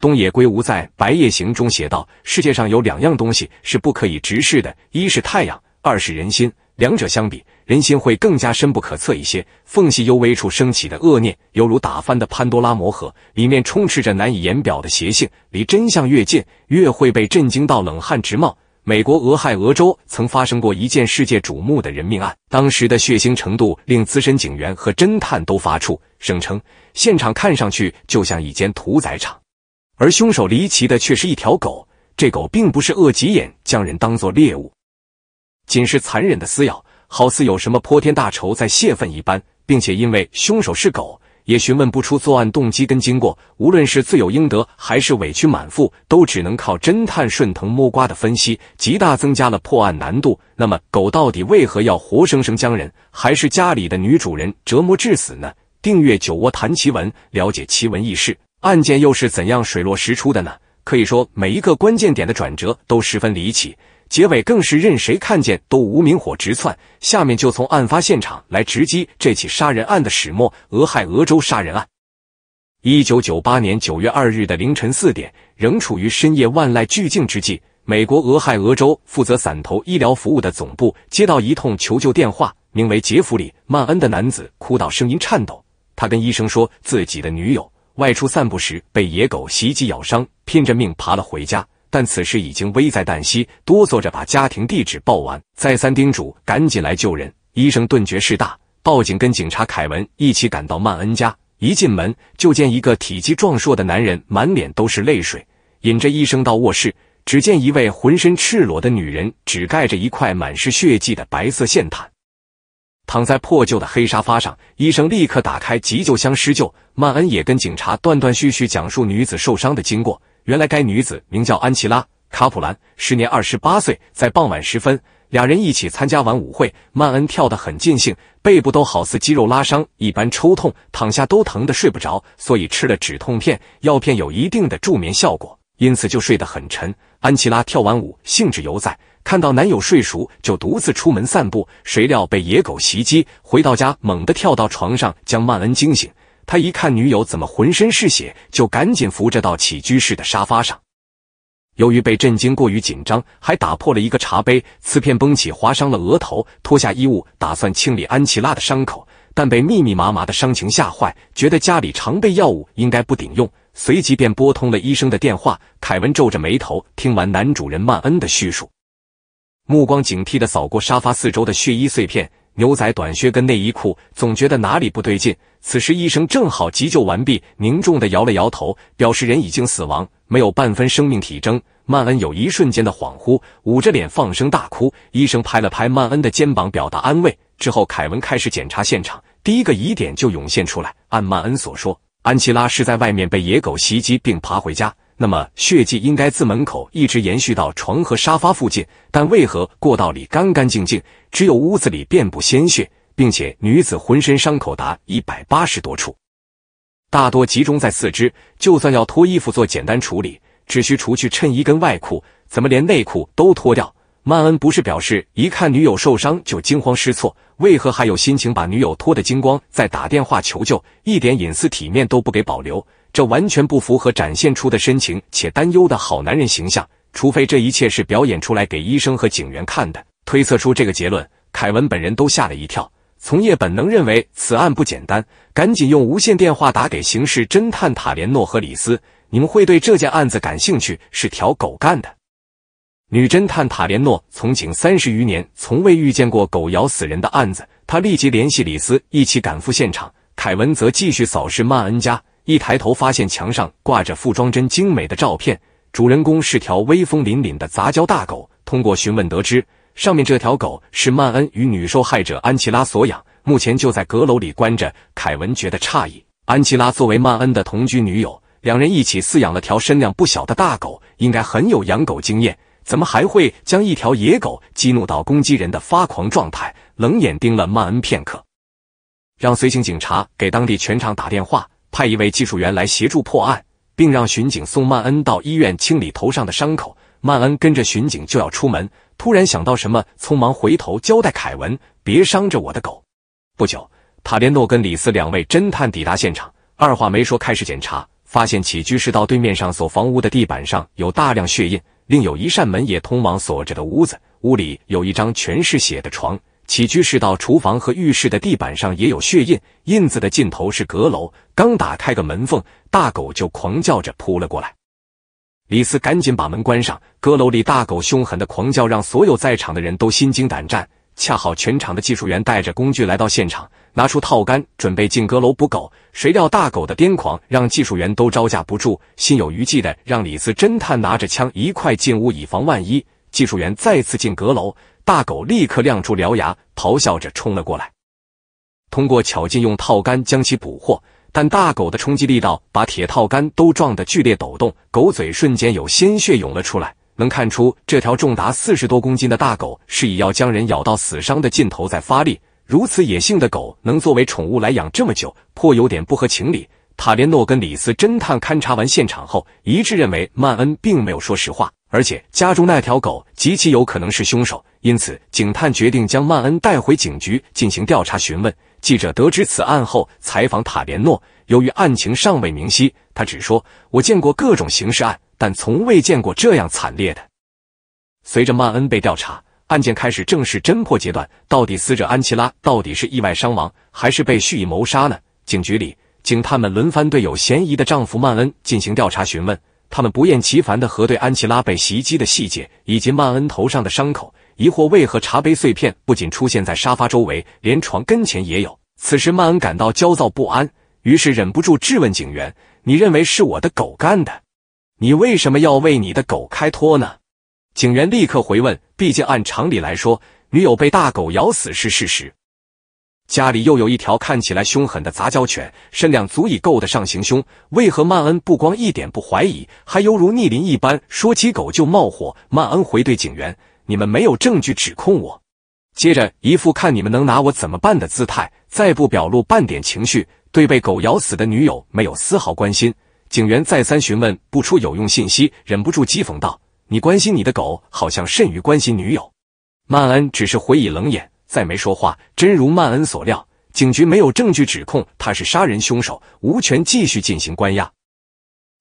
东野圭吾在《白夜行》中写道：“世界上有两样东西是不可以直视的，一是太阳，二是人心。两者相比，人心会更加深不可测一些。缝隙幽微处升起的恶念，犹如打翻的潘多拉魔盒，里面充斥着难以言表的邪性。离真相越近，越会被震惊到冷汗直冒。”美国俄亥俄州曾发生过一件世界瞩目的人命案，当时的血腥程度令资深警员和侦探都发怵，声称现场看上去就像一间屠宰场。而凶手离奇的却是一条狗，这狗并不是饿极眼将人当做猎物，仅是残忍的撕咬，好似有什么泼天大仇在泄愤一般。并且因为凶手是狗，也询问不出作案动机跟经过，无论是罪有应得还是委屈满腹，都只能靠侦探顺藤摸瓜的分析，极大增加了破案难度。那么狗到底为何要活生生将人，还是家里的女主人折磨致死呢？订阅“酒窝谈奇闻”，了解奇闻异事。案件又是怎样水落石出的呢？可以说每一个关键点的转折都十分离奇，结尾更是任谁看见都无明火直窜。下面就从案发现场来直击这起杀人案的始末——俄亥俄州杀人案。一九九八年九月二日的凌晨四点，仍处于深夜万籁俱静之际，美国俄亥俄州负责伞头医疗服务的总部接到一通求救电话，名为杰弗里·曼恩的男子哭到声音颤抖，他跟医生说自己的女友。外出散步时被野狗袭击咬伤，拼着命爬了回家，但此时已经危在旦夕，哆嗦着把家庭地址报完，再三叮嘱赶紧来救人。医生顿觉事大，报警跟警察凯文一起赶到曼恩家。一进门就见一个体积壮硕的男人，满脸都是泪水，引着医生到卧室，只见一位浑身赤裸的女人，只盖着一块满是血迹的白色线毯。躺在破旧的黑沙发上，医生立刻打开急救箱施救。曼恩也跟警察断断续续讲述女子受伤的经过。原来该女子名叫安琪拉·卡普兰，时年二十八岁。在傍晚时分，俩人一起参加完舞会，曼恩跳得很尽兴，背部都好似肌肉拉伤一般抽痛，躺下都疼得睡不着，所以吃了止痛片，药片有一定的助眠效果，因此就睡得很沉。安琪拉跳完舞，兴致犹在。看到男友睡熟，就独自出门散步。谁料被野狗袭击，回到家猛地跳到床上，将曼恩惊醒。他一看女友怎么浑身是血，就赶紧扶着到起居室的沙发上。由于被震惊过于紧张，还打破了一个茶杯，瓷片崩起划伤了额头。脱下衣物打算清理安琪拉的伤口，但被密密麻麻的伤情吓坏，觉得家里常备药物应该不顶用，随即便拨通了医生的电话。凯文皱着眉头听完男主人曼恩的叙述。目光警惕地扫过沙发四周的血衣碎片、牛仔短靴跟内衣裤，总觉得哪里不对劲。此时医生正好急救完毕，凝重地摇了摇头，表示人已经死亡，没有半分生命体征。曼恩有一瞬间的恍惚，捂着脸放声大哭。医生拍了拍曼恩的肩膀，表达安慰。之后凯文开始检查现场，第一个疑点就涌现出来。按曼恩所说，安琪拉是在外面被野狗袭击，并爬回家。那么血迹应该自门口一直延续到床和沙发附近，但为何过道里干干净净，只有屋子里遍布鲜血，并且女子浑身伤口达一百八十多处，大多集中在四肢。就算要脱衣服做简单处理，只需除去衬衣跟外裤，怎么连内裤都脱掉？曼恩不是表示一看女友受伤就惊慌失措，为何还有心情把女友脱得精光，再打电话求救，一点隐私体面都不给保留？这完全不符合展现出的深情且担忧的好男人形象，除非这一切是表演出来给医生和警员看的。推测出这个结论，凯文本人都吓了一跳。从业本能认为此案不简单，赶紧用无线电话打给刑事侦探塔连诺和李斯：“你们会对这件案子感兴趣，是条狗干的。”女侦探塔连诺从警三十余年，从未遇见过狗咬死人的案子。她立即联系李斯，一起赶赴现场。凯文则继续扫视曼恩家。一抬头，发现墙上挂着傅庄真精美的照片。主人公是条威风凛凛的杂交大狗。通过询问得知，上面这条狗是曼恩与女受害者安琪拉所养，目前就在阁楼里关着。凯文觉得诧异，安琪拉作为曼恩的同居女友，两人一起饲养了条身量不小的大狗，应该很有养狗经验，怎么还会将一条野狗激怒到攻击人的发狂状态？冷眼盯了曼恩片刻，让随行警察给当地全场打电话。派一位技术员来协助破案，并让巡警送曼恩到医院清理头上的伤口。曼恩跟着巡警就要出门，突然想到什么，匆忙回头交代凯文别伤着我的狗。不久，塔连诺跟李斯两位侦探抵达现场，二话没说开始检查，发现起居室道对面上所房屋的地板上有大量血印，另有一扇门也通往锁着的屋子，屋里有一张全是血的床。起居室到厨房和浴室的地板上也有血印，印子的尽头是阁楼。刚打开个门缝，大狗就狂叫着扑了过来。李四赶紧把门关上。阁楼里大狗凶狠的狂叫，让所有在场的人都心惊胆战。恰好全场的技术员带着工具来到现场，拿出套杆准备进阁楼捕狗。谁料大狗的癫狂让技术员都招架不住，心有余悸的让李四侦探拿着枪一块进屋，以防万一。技术员再次进阁楼。大狗立刻亮出獠牙，咆哮着冲了过来。通过巧劲用套杆将其捕获，但大狗的冲击力道把铁套杆都撞得剧烈抖动，狗嘴瞬间有鲜血涌了出来。能看出这条重达四十多公斤的大狗是以要将人咬到死伤的尽头在发力。如此野性的狗能作为宠物来养这么久，颇有点不合情理。塔连诺跟李斯侦探勘察完现场后，一致认为曼恩并没有说实话，而且家中那条狗极其有可能是凶手。因此，警探决定将曼恩带回警局进行调查询问。记者得知此案后，采访塔连诺。由于案情尚未明晰，他只说：“我见过各种刑事案但从未见过这样惨烈的。”随着曼恩被调查，案件开始正式侦破阶段。到底死者安琪拉到底是意外伤亡，还是被蓄意谋杀呢？警局里，警探们轮番对有嫌疑的丈夫曼恩进行调查询问。他们不厌其烦地核对安琪拉被袭击的细节，以及曼恩头上的伤口。疑惑为何茶杯碎片不仅出现在沙发周围，连床跟前也有。此时曼恩感到焦躁不安，于是忍不住质问警员：“你认为是我的狗干的？你为什么要为你的狗开脱呢？”警员立刻回问：“毕竟按常理来说，女友被大狗咬死是事实。家里又有一条看起来凶狠的杂交犬，身量足以够得上行凶。为何曼恩不光一点不怀疑，还犹如逆鳞一般，说起狗就冒火？”曼恩回对警员。你们没有证据指控我，接着一副看你们能拿我怎么办的姿态，再不表露半点情绪，对被狗咬死的女友没有丝毫关心。警员再三询问不出有用信息，忍不住讥讽道：“你关心你的狗，好像甚于关心女友。”曼恩只是回以冷眼，再没说话。真如曼恩所料，警局没有证据指控他是杀人凶手，无权继续进行关押，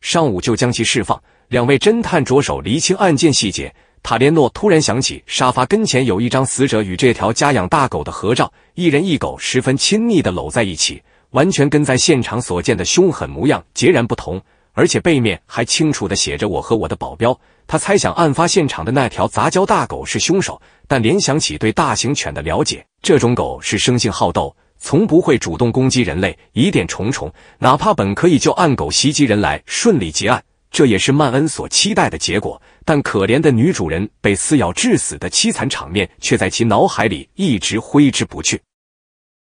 上午就将其释放。两位侦探着手厘清案件细节。塔莲诺突然想起，沙发跟前有一张死者与这条家养大狗的合照，一人一狗十分亲密的搂在一起，完全跟在现场所见的凶狠模样截然不同。而且背面还清楚的写着“我和我的保镖”。他猜想案发现场的那条杂交大狗是凶手，但联想起对大型犬的了解，这种狗是生性好斗，从不会主动攻击人类，疑点重重。哪怕本可以就按狗袭击人来顺利结案。这也是曼恩所期待的结果，但可怜的女主人被撕咬致死的凄惨场面却在其脑海里一直挥之不去。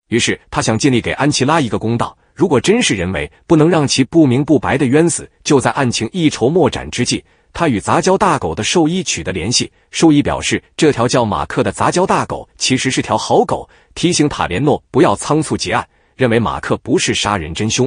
于是他想尽力给安琪拉一个公道，如果真是人为，不能让其不明不白的冤死。就在案情一筹莫展之际，他与杂交大狗的兽医取得联系，兽医表示这条叫马克的杂交大狗其实是条好狗，提醒塔连诺不要仓促结案，认为马克不是杀人真凶。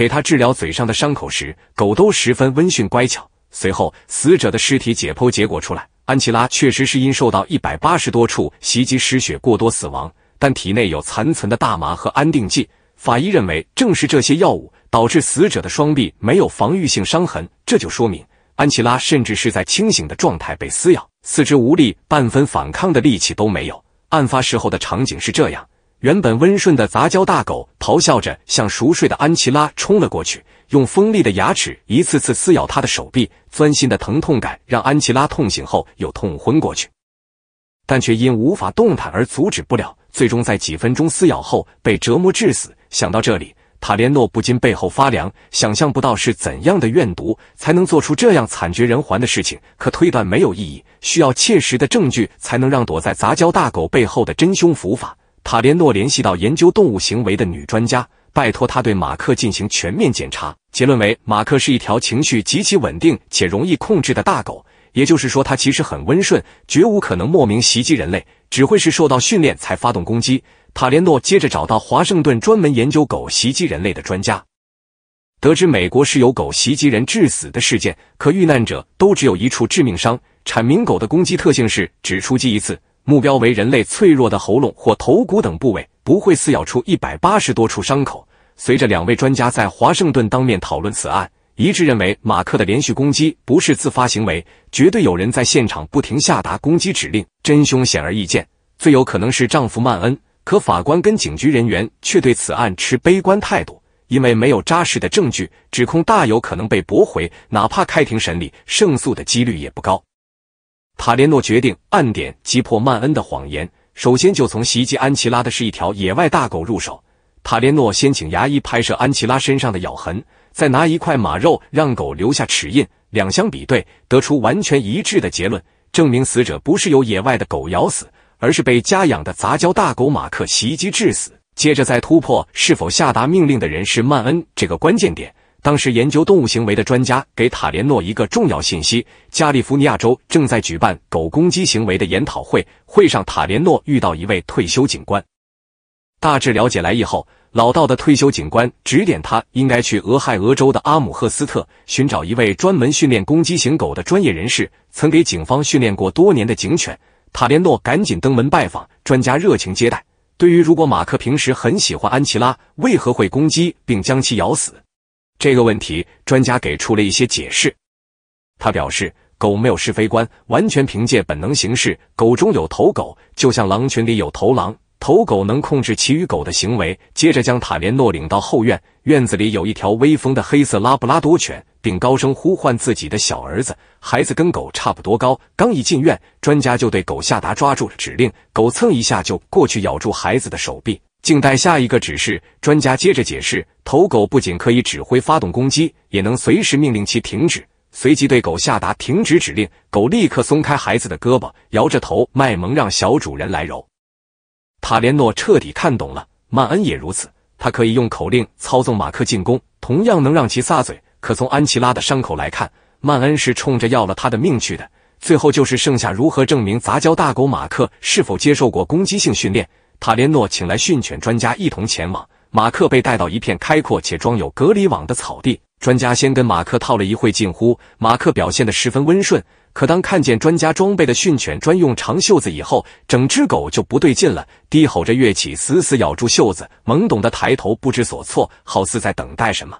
给他治疗嘴上的伤口时，狗都十分温驯乖巧。随后，死者的尸体解剖结果出来，安琪拉确实是因受到一百八十多处袭击失血过多死亡，但体内有残存的大麻和安定剂。法医认为，正是这些药物导致死者的双臂没有防御性伤痕，这就说明安琪拉甚至是在清醒的状态被撕咬，四肢无力，半分反抗的力气都没有。案发时候的场景是这样。原本温顺的杂交大狗咆哮着向熟睡的安琪拉冲了过去，用锋利的牙齿一次次撕咬她的手臂，钻心的疼痛感让安琪拉痛醒后又痛昏过去，但却因无法动弹而阻止不了，最终在几分钟撕咬后被折磨致死。想到这里，塔莲诺不禁背后发凉，想象不到是怎样的怨毒才能做出这样惨绝人寰的事情。可推断没有意义，需要切实的证据才能让躲在杂交大狗背后的真凶伏法。塔连诺联系到研究动物行为的女专家，拜托她对马克进行全面检查。结论为：马克是一条情绪极其稳定且容易控制的大狗，也就是说，它其实很温顺，绝无可能莫名袭击人类，只会是受到训练才发动攻击。塔连诺接着找到华盛顿专门研究狗袭击人类的专家，得知美国是有狗袭击人致死的事件，可遇难者都只有一处致命伤，阐明狗的攻击特性是只出击一次。目标为人类脆弱的喉咙或头骨等部位，不会撕咬出一百八十多处伤口。随着两位专家在华盛顿当面讨论此案，一致认为马克的连续攻击不是自发行为，绝对有人在现场不停下达攻击指令。真凶显而易见，最有可能是丈夫曼恩。可法官跟警局人员却对此案持悲观态度，因为没有扎实的证据，指控大有可能被驳回。哪怕开庭审理，胜诉的几率也不高。塔连诺决定暗点击破曼恩的谎言，首先就从袭击安琪拉的是一条野外大狗入手。塔连诺先请牙医拍摄安琪拉身上的咬痕，再拿一块马肉让狗留下齿印，两相比对，得出完全一致的结论，证明死者不是由野外的狗咬死，而是被家养的杂交大狗马克袭击致死。接着再突破是否下达命令的人是曼恩这个关键点。当时研究动物行为的专家给塔连诺一个重要信息：加利福尼亚州正在举办狗攻击行为的研讨会。会上，塔连诺遇到一位退休警官，大致了解来意后，老道的退休警官指点他应该去俄亥俄州的阿姆赫斯特寻找一位专门训练攻击型狗的专业人士，曾给警方训练过多年的警犬。塔连诺赶紧登门拜访，专家热情接待。对于如果马克平时很喜欢安琪拉，为何会攻击并将其咬死？这个问题，专家给出了一些解释。他表示，狗没有是非观，完全凭借本能行事。狗中有头狗，就像狼群里有头狼，头狗能控制其余狗的行为。接着将塔莲诺领到后院，院子里有一条威风的黑色拉布拉多犬，并高声呼唤自己的小儿子。孩子跟狗差不多高，刚一进院，专家就对狗下达抓住指令，狗蹭一下就过去咬住孩子的手臂。静待下一个指示。专家接着解释，头狗不仅可以指挥发动攻击，也能随时命令其停止。随即对狗下达停止指令，狗立刻松开孩子的胳膊，摇着头卖萌，让小主人来揉。塔连诺彻底看懂了，曼恩也如此。他可以用口令操纵马克进攻，同样能让其撒嘴。可从安琪拉的伤口来看，曼恩是冲着要了他的命去的。最后就是剩下如何证明杂交大狗马克是否接受过攻击性训练。塔连诺请来训犬专家一同前往。马克被带到一片开阔且装有隔离网的草地。专家先跟马克套了一会近乎，马克表现的十分温顺。可当看见专家装备的训犬专用长袖子以后，整只狗就不对劲了，低吼着跃起，死死咬住袖子，懵懂的抬头，不知所措，好似在等待什么。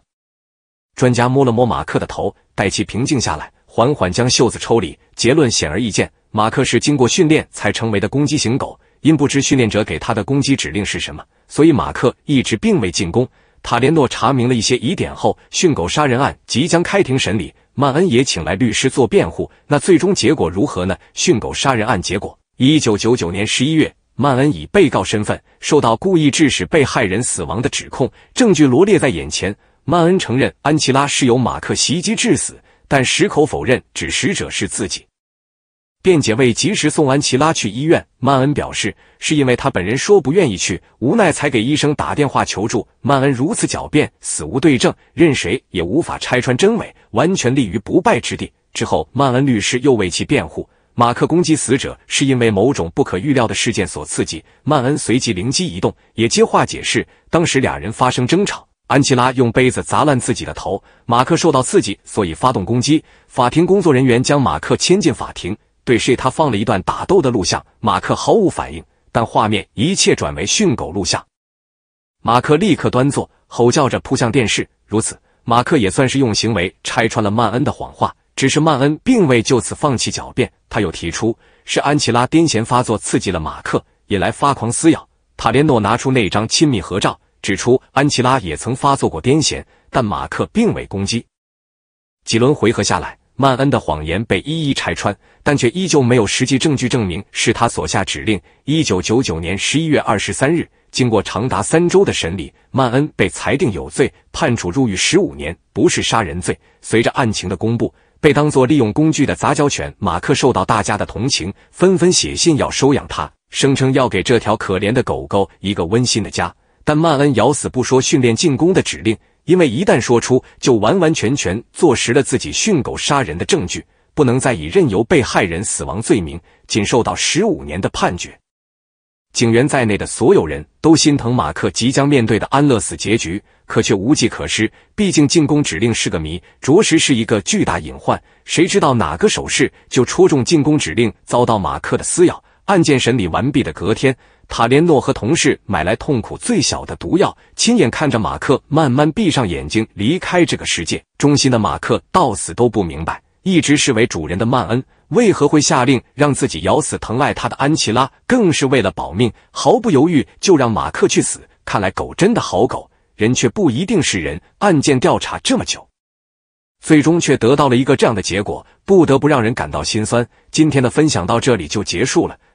专家摸了摸马克的头，待其平静下来，缓缓将袖子抽离。结论显而易见，马克是经过训练才成为的攻击型狗。因不知训练者给他的攻击指令是什么，所以马克一直并未进攻。塔连诺查明了一些疑点后，训狗杀人案即将开庭审理。曼恩也请来律师做辩护。那最终结果如何呢？训狗杀人案结果：一九九九年十一月，曼恩以被告身份受到故意致使被害人死亡的指控，证据罗列在眼前。曼恩承认安琪拉是由马克袭击致死，但矢口否认指使者是自己。辩解未及时送安琪拉去医院，曼恩表示是因为他本人说不愿意去，无奈才给医生打电话求助。曼恩如此狡辩，死无对证，任谁也无法拆穿真伪，完全立于不败之地。之后，曼恩律师又为其辩护，马克攻击死者是因为某种不可预料的事件所刺激。曼恩随即灵机一动，也接话解释，当时俩人发生争吵，安琪拉用杯子砸烂自己的头，马克受到刺激，所以发动攻击。法庭工作人员将马克牵进法庭。对，是他放了一段打斗的录像，马克毫无反应，但画面一切转为训狗录像，马克立刻端坐，吼叫着扑向电视。如此，马克也算是用行为拆穿了曼恩的谎话。只是曼恩并未就此放弃狡辩，他又提出是安琪拉癫痫发作刺激了马克，引来发狂撕咬。塔连诺拿出那张亲密合照，指出安琪拉也曾发作过癫痫，但马克并未攻击。几轮回合下来。曼恩的谎言被一一拆穿，但却依旧没有实际证据证明是他所下指令。一九九九年十一月二十三日，经过长达三周的审理，曼恩被裁定有罪，判处入狱十五年，不是杀人罪。随着案情的公布，被当作利用工具的杂交犬马克受到大家的同情，纷纷写信要收养他，声称要给这条可怜的狗狗一个温馨的家。但曼恩咬死不说训练进攻的指令。因为一旦说出，就完完全全坐实了自己训狗杀人的证据，不能再以任由被害人死亡罪名，仅受到十五年的判决。警员在内的所有人都心疼马克即将面对的安乐死结局，可却无计可施。毕竟进攻指令是个谜，着实是一个巨大隐患。谁知道哪个手势就戳中进攻指令，遭到马克的撕咬？案件审理完毕的隔天。塔连诺和同事买来痛苦最小的毒药，亲眼看着马克慢慢闭上眼睛离开这个世界。忠心的马克到死都不明白，一直视为主人的曼恩为何会下令让自己咬死疼爱他的安琪拉，更是为了保命，毫不犹豫就让马克去死。看来狗真的好狗，人却不一定是人。案件调查这么久，最终却得到了一个这样的结果，不得不让人感到心酸。今天的分享到这里就结束了。